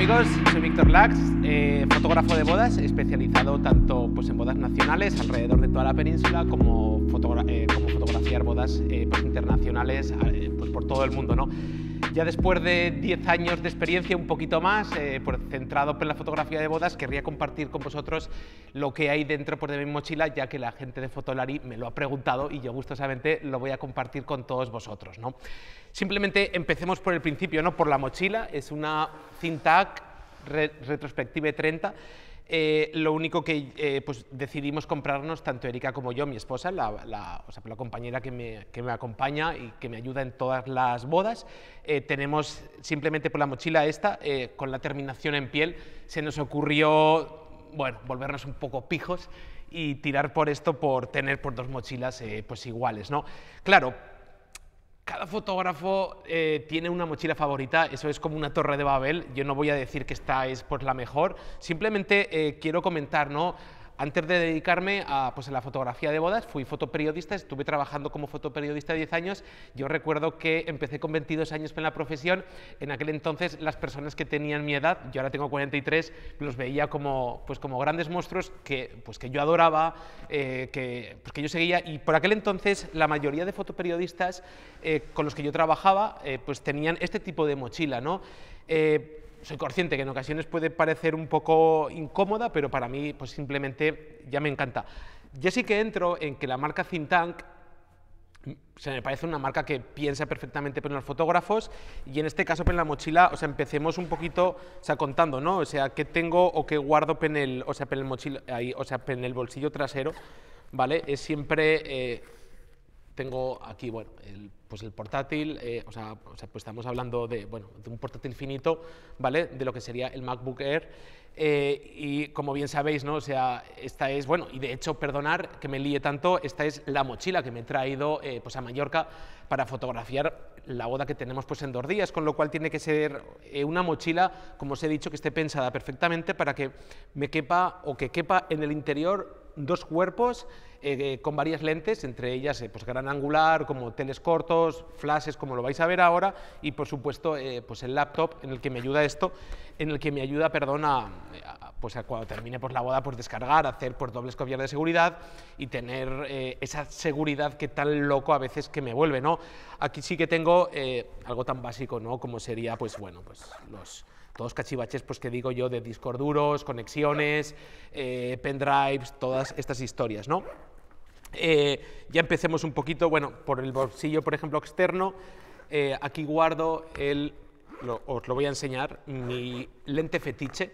amigos, soy Víctor Lax, eh, fotógrafo de bodas, especializado tanto pues, en bodas nacionales alrededor de toda la península como, eh, como fotografiar bodas eh, pues, internacionales pues, por todo el mundo. ¿no? Ya después de 10 años de experiencia, un poquito más, eh, pues centrado en la fotografía de bodas, querría compartir con vosotros lo que hay dentro pues, de mi mochila, ya que la gente de Fotolari me lo ha preguntado y yo gustosamente lo voy a compartir con todos vosotros. ¿no? Simplemente empecemos por el principio, ¿no? por la mochila. Es una Cintac e, Retrospective 30 eh, lo único que eh, pues, decidimos comprarnos, tanto Erika como yo, mi esposa, la, compañera que me, acompaña y que me ayuda en todas las bodas, eh, tenemos simplemente por la mochila esta, con la terminación en piel, se nos ocurrió bueno, volvernos un poco pijos y tirar por esto por tener por dos mochilas pues iguales. ¿no? Claro, cada fotógrafo eh, tiene una mochila favorita, eso es como una torre de Babel, yo no voy a decir que esta es pues, la mejor, simplemente eh, quiero comentar, ¿no? Antes de dedicarme a, pues, a la fotografía de bodas, fui fotoperiodista, estuve trabajando como fotoperiodista 10 años. Yo recuerdo que empecé con 22 años en la profesión. En aquel entonces las personas que tenían mi edad, yo ahora tengo 43, los veía como, pues, como grandes monstruos que, pues, que yo adoraba, eh, que, pues, yo seguía. Y por aquel entonces la mayoría de fotoperiodistas eh, con los que yo trabajaba eh, pues, tenían este tipo de mochila. ¿no? soy consciente que en ocasiones puede parecer un poco incómoda, pero para mí pues simplemente ya me encanta. Ya sí que entro en que la marca Think Tank se me parece una marca que piensa perfectamente en los fotógrafos y en este caso en la mochila, o sea, empecemos un poquito, contando, ¿no? O sea, qué tengo o qué guardo en el, o sea, el mochila, o sea, en el bolsillo trasero, ¿vale? Es siempre eh, tengo aquí, bueno, el, pues el portátil, eh, o, sea, pues estamos hablando de, bueno, de un portátil finito, ¿vale? De lo que sería el MacBook Air. Eh, y como bien sabéis, ¿no? sea, esta es, bueno, y de hecho, perdonar que me líe tanto, esta es la mochila que me he traído eh, pues a Mallorca para fotografiar la boda que tenemos pues en dos días, con lo cual tiene que ser una mochila, como os he dicho, que esté pensada perfectamente para que me quepa o que quepa en el interior dos cuerpos eh, con varias lentes, entre ellas eh, pues, gran angular, como teles cortos, flashes, como lo vais a ver ahora, y por supuesto eh, pues el laptop en el que me ayuda esto, en el que me ayuda, perdón, a, pues, cuando termine pues, la boda, por pues, descargar, hacer por pues, dobles copias de seguridad y tener esa seguridad que tan loco a veces que me vuelve. ¿no? Aquí sí que tengo algo tan básico ¿no? como sería pues, bueno, pues, los todos cachivaches, pues que digo yo, de discos duros, conexiones, eh, pendrives, todas estas historias, eh, ya empecemos un poquito, bueno, por el bolsillo, por ejemplo, externo, eh, aquí guardo el, os lo voy a enseñar, mi lente fetiche,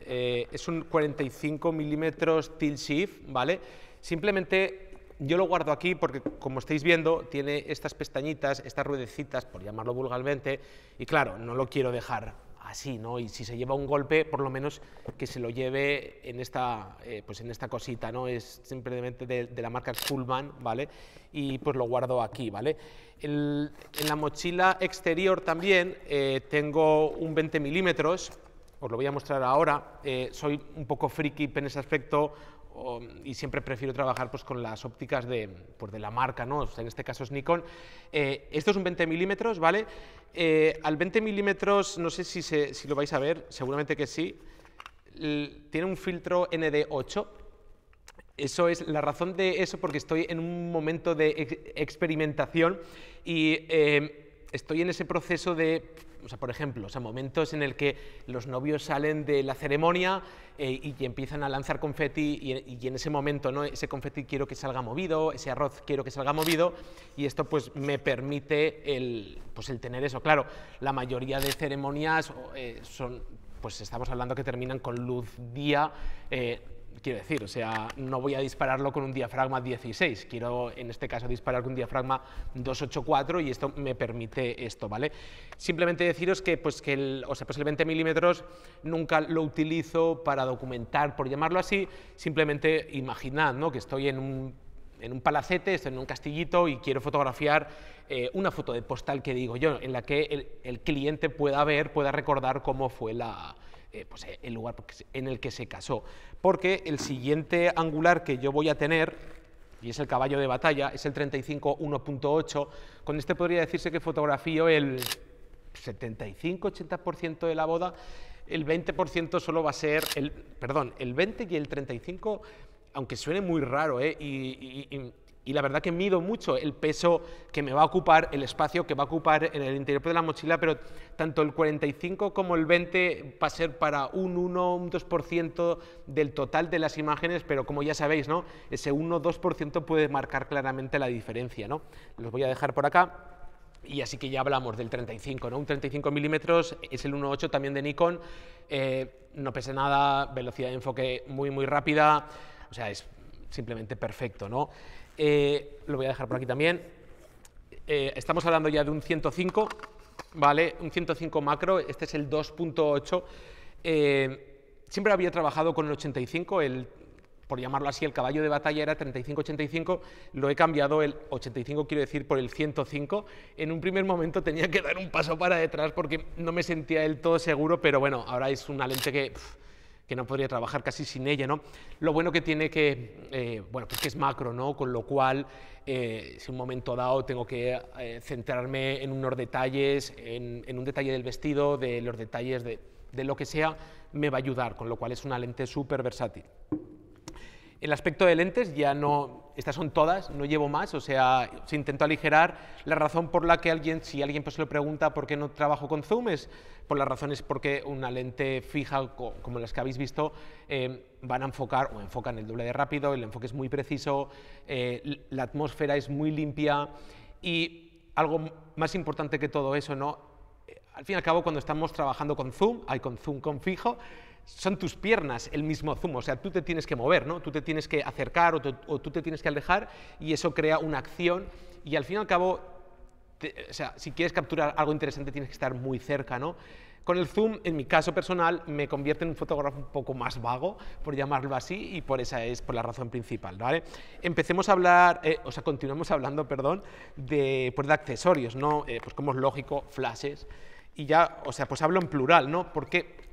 es un 45 milímetros tilt shift, ¿vale? Simplemente yo lo guardo aquí porque, como estáis viendo, tiene estas pestañitas, estas ruedecitas, por llamarlo vulgarmente, y claro, no lo quiero dejar así, ¿no? Y si se lleva un golpe, por lo menos que se lo lleve en esta, eh, pues en esta cosita, ¿no? Es simplemente de, la marca Skullman, ¿vale? Y pues lo guardo aquí, ¿vale? en la mochila exterior también eh, tengo un 20 milímetros, os lo voy a mostrar ahora. Eh, soy un poco friki en ese aspecto, y siempre prefiero trabajar pues, con las ópticas de, pues, la marca, ¿no? en este caso es Nikon. Eh, esto es un 20 milímetros, ¿vale? Eh, al 20 milímetros, no sé si, lo vais a ver, seguramente que sí, tiene un filtro ND8, eso es la razón de eso, porque estoy en un momento de experimentación y eh, estoy en ese proceso de, o sea, por ejemplo, o momentos en el que los novios salen de la ceremonia eh, y, empiezan a lanzar confeti y, en ese momento, ¿no? Ese confeti quiero que salga movido, ese arroz quiero que salga movido y esto pues me permite el, pues, el tener eso. Claro, la mayoría de ceremonias eh, son, pues estamos hablando que terminan con luz día. Eh, quiero decir, o sea, no voy a dispararlo con un diafragma 16, quiero en este caso disparar con un diafragma 284 y esto me permite esto, ¿vale? Simplemente deciros que, pues, que el, o sea, pues el 20 milímetros nunca lo utilizo para documentar, por llamarlo así, simplemente imaginad, ¿no? Que estoy en un en palacete, estoy en un castillito y quiero fotografiar eh, una foto de postal que digo yo, en la que el cliente pueda ver, pueda recordar cómo fue la, eh, pues, eh, el lugar en el que se casó. Porque el siguiente angular que yo voy a tener, y es el caballo de batalla, es el 35 1.8, con este podría decirse que fotografío el 75-80% de la boda, el 20% solo va a ser, el, perdón, el 20 y el 35, aunque suene muy raro, ¿eh? y y la verdad que mido mucho el peso que me va a ocupar, el espacio que va a ocupar en el interior de la mochila, pero tanto el 45 como el 20 va a ser para un 1, un 2% del total de las imágenes, pero como ya sabéis, ¿no? ese 1, 2% puede marcar claramente la diferencia. ¿no? Los voy a dejar por acá y así que ya hablamos del 35, ¿no? Un 35 milímetros es el 1.8 también de Nikon, eh, no pesa nada, velocidad de enfoque muy, muy rápida, o sea, es simplemente perfecto, ¿no? Eh, lo voy a dejar por aquí también. Eh, estamos hablando ya de un 105, ¿vale? Un 105 macro, este es el 2.8. Eh, siempre había trabajado con el 85, el, por llamarlo así, el caballo de batalla era 35-85, lo he cambiado el 85, quiero decir, por el 105. En un primer momento tenía que dar un paso para detrás porque no me sentía del todo seguro, pero bueno, ahora es una lente que que no podría trabajar casi sin ella. ¿no? Lo bueno que tiene que, eh, bueno, pues que es macro, ¿no? con lo cual, eh, si un momento dado tengo que eh, centrarme en unos detalles, en, un detalle del vestido, de los detalles de, de lo que sea, me va a ayudar, con lo cual es una lente súper versátil. El aspecto de lentes ya no, estas son todas, no llevo más, o sea, se intentó aligerar la razón por la que alguien, si alguien pues lo pregunta por qué no trabajo con zoom, es por las razones porque una lente fija como las que habéis visto em, van a enfocar o enfocan el doble de rápido, el enfoque es muy preciso, eh, la atmósfera es muy limpia y algo más importante que todo eso, eh, Al fin y al cabo, cuando estamos trabajando con zoom, hay con zoom con fijo, son tus piernas el mismo zoom, o sea, tú te tienes que mover, ¿no? tú te tienes que acercar o, tú te tienes que alejar y eso crea una acción y al fin y al cabo, o sea, si quieres capturar algo interesante tienes que estar muy cerca, ¿no? Con el zoom, en mi caso personal, me convierte en un fotógrafo un poco más vago, por llamarlo así, y por esa es por la razón principal, ¿vale? Empecemos a hablar, eh, o sea, continuamos hablando, perdón, de, pues de accesorios, ¿no? Eh, pues como es lógico, flashes, y ya, o sea, pues hablo en plural, ¿no? Porque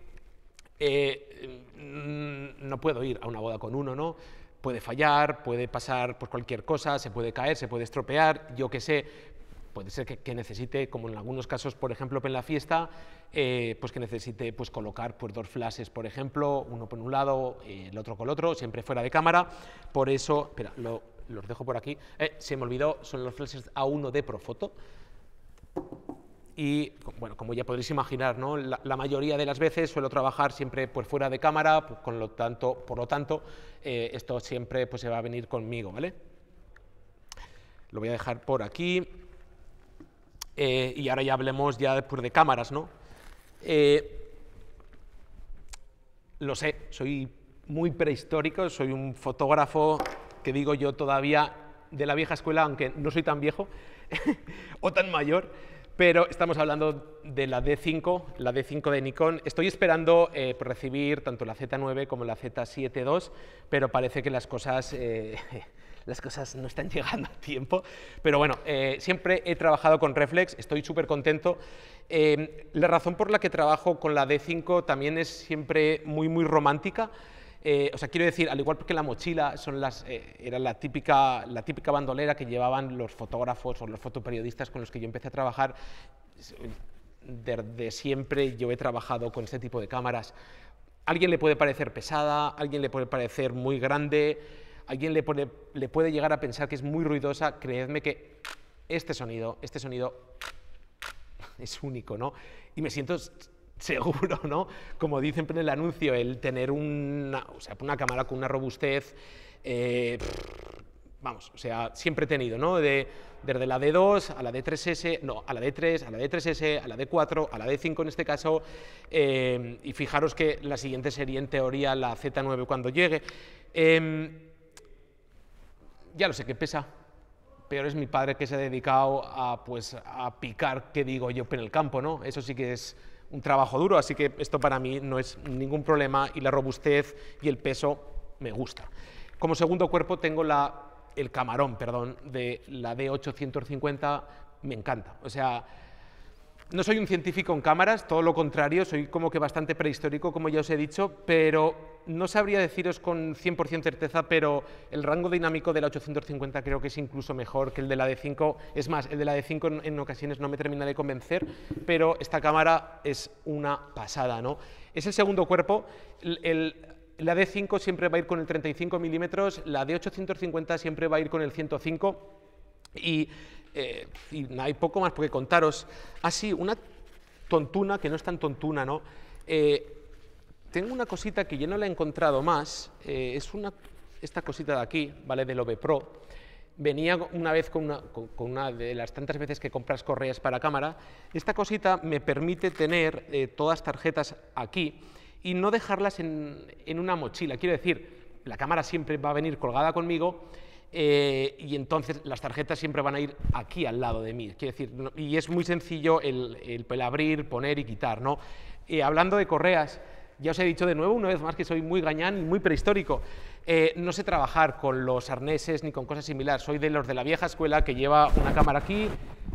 eh, mm, no puedo ir a una boda con uno, ¿no? Puede fallar, puede pasar por cualquier cosa, se puede caer, se puede estropear, yo qué sé, puede ser que, necesite, como en algunos casos, por ejemplo, en la fiesta, eh, pues que necesite pues, colocar pues, dos flashes, por ejemplo, uno por un lado, eh, el otro con el otro, siempre fuera de cámara. Por eso, espera, los dejo por aquí. se me olvidó, son los flashes A1 de Profoto y bueno, como ya podréis imaginar, la, mayoría de las veces suelo trabajar siempre pues, fuera de cámara, pues, con lo tanto, por lo tanto, eh, esto siempre pues, se va a venir conmigo. ¿vale? Lo voy a dejar por aquí eh, y ahora ya hablemos ya de pues, cámaras. ¿no? Eh, lo sé, soy muy prehistórico, soy un fotógrafo que digo yo todavía de la vieja escuela, aunque no soy tan viejo o tan mayor pero estamos hablando de la D5, la D5 de Nikon. Estoy esperando eh, recibir tanto la Z9 como la Z7 II, pero parece que las cosas, eh, las cosas no están llegando a tiempo. Pero bueno, eh, siempre he trabajado con reflex, estoy súper contento. la razón por la que trabajo con la D5 también es siempre muy, muy romántica. Eh, o sea, quiero decir, al igual que la mochila son las, eh, era la típica, la típica bandolera que llevaban los fotógrafos o los fotoperiodistas con los que yo empecé a trabajar, desde siempre yo he trabajado con este tipo de cámaras. A alguien le puede parecer pesada, a alguien le puede parecer muy grande, a alguien le, le puede llegar a pensar que es muy ruidosa. Creedme que este sonido, este sonido es único, ¿no? Y me siento seguro, ¿no? Como dicen en el anuncio, el tener una, una cámara con una robustez, eh, vamos, o sea, siempre he tenido, ¿no? De, desde la D2 a la D3S, no, a la D3, a la D3S, a la D4, a la D5 en este caso, eh, y fijaros que la siguiente sería en teoría la Z9 cuando llegue. Em, ya lo sé qué pesa, pero es mi padre que se ha dedicado a, pues, a picar, ¿qué digo yo, en el campo, ¿no? Eso sí que es un trabajo duro, así que esto para mí no es ningún problema y la robustez y el peso me gusta. Como segundo cuerpo tengo la, el camarón, perdón, de la D850, me encanta. O sea, no soy un científico en cámaras, todo lo contrario, soy como que bastante prehistórico, como ya os he dicho, pero no sabría deciros con 100% certeza, pero el rango dinámico de la 850 creo que es incluso mejor que el de la D5. Es más, el de la D5 en, ocasiones no me termina de convencer, pero esta cámara es una pasada, ¿no? Es el segundo cuerpo. la D5 siempre va a ir con el 35 milímetros, la D850 siempre va a ir con el 105 y eh, y hay poco más porque contaros. Así, sí, una tontuna que no es tan tontuna, ¿no? Eh, tengo una cosita que yo no la he encontrado más, eh, es una, esta cosita de aquí, ¿vale? Del OB Pro. Venía una vez con una, con, una, de las tantas veces que compras correas para cámara. Esta cosita me permite tener eh, todas tarjetas aquí y no dejarlas en, en una mochila. Quiero decir, la cámara siempre va a venir colgada conmigo eh, y entonces las tarjetas siempre van a ir aquí al lado de mí. Quiere decir, y es muy sencillo el, abrir, poner y quitar. ¿no? Eh, hablando de correas, ya os he dicho de nuevo, una vez más, que soy muy gañán y muy prehistórico. Eh, no sé trabajar con los arneses ni con cosas similares. Soy de los de la vieja escuela que lleva una cámara aquí,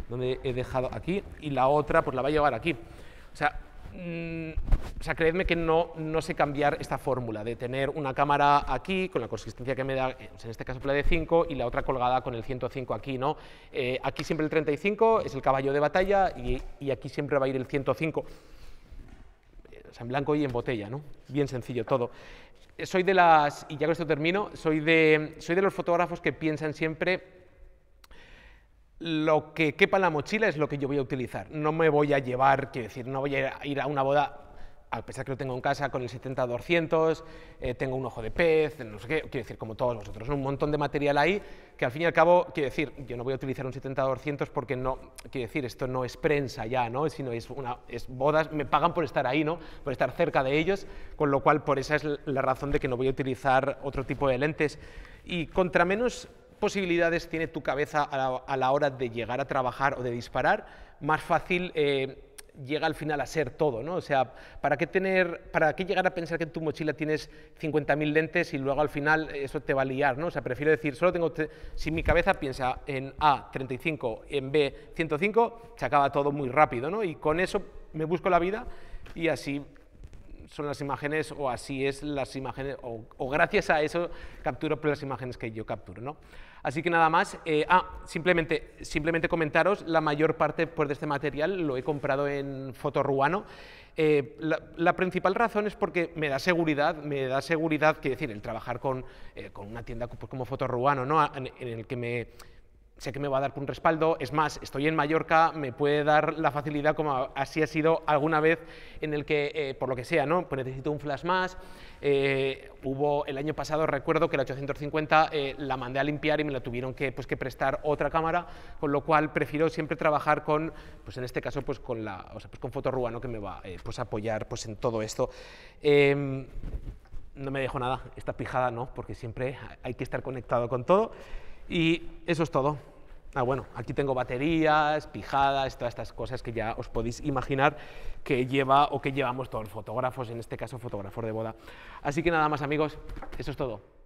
donde he dejado aquí, y la otra pues la va a llevar aquí. Mm, o sea, creedme que no, no sé cambiar esta fórmula de tener una cámara aquí con la consistencia que me da, eh, en este caso la de 5, y la otra colgada con el 105 aquí, ¿no? Eh, aquí siempre el 35 es el caballo de batalla y, y aquí siempre va a ir el 105. Eh, o sea, en blanco y en botella, ¿no? Bien sencillo todo. Soy de las, y ya con esto termino, soy de, soy de los fotógrafos que piensan siempre lo que quepa en la mochila es lo que yo voy a utilizar. No me voy a llevar, quiero decir, no voy a ir a una boda, a pesar que lo tengo en casa, con el 70-200, eh, tengo un ojo de pez, no sé qué, quiero decir, como todos vosotros, un montón de material ahí que al fin y al cabo, quiero decir, yo no voy a utilizar un 70-200 porque no, quiero decir, esto no es prensa ya, ¿no? Sino es una, es bodas, me pagan por estar ahí, ¿no? Por estar cerca de ellos, con lo cual por esa es la razón de que no voy a utilizar otro tipo de lentes. Y contra menos posibilidades tiene tu cabeza a la, hora de llegar a trabajar o de disparar, más fácil eh, llega al final a ser todo, ¿no? O sea, ¿para qué, tener, ¿para qué llegar a pensar que en tu mochila tienes 50.000 lentes y luego al final eso te va a liar, ¿no? O sea, prefiero decir, solo tengo, si mi cabeza piensa en A 35, en B 105, se acaba todo muy rápido, ¿no? Y con eso me busco la vida y así son las imágenes o así es las imágenes, o, gracias a eso capturo las imágenes que yo capturo, ¿no? Así que nada más, eh, ah, simplemente, simplemente comentaros, la mayor parte pues, de este material lo he comprado en Fotorruano. Eh, la, principal razón es porque me da seguridad, me da seguridad, que decir, el trabajar con, eh, una tienda pues, como Fotorruano, ¿no? en el que me sé que me va a dar un respaldo, es más, estoy en Mallorca, me puede dar la facilidad como así ha sido alguna vez en el que, eh, por lo que sea, ¿no? Pues necesito un flash más, eh, hubo el año pasado, recuerdo que la 850 eh, la mandé a limpiar y me la tuvieron que, pues, que prestar otra cámara, con lo cual prefiero siempre trabajar con, pues en este caso, pues con la, o sea, pues con Fotorrua, ¿no? Que me va pues, a apoyar pues, en todo esto em, no me dejo nada, esta pijada no, porque siempre hay que estar conectado con todo. Y eso es todo. Ah, bueno, aquí tengo baterías, pijadas, todas estas cosas que ya os podéis imaginar que lleva o que llevamos todos los fotógrafos, en este caso fotógrafos de boda. Así que nada más amigos, eso es todo.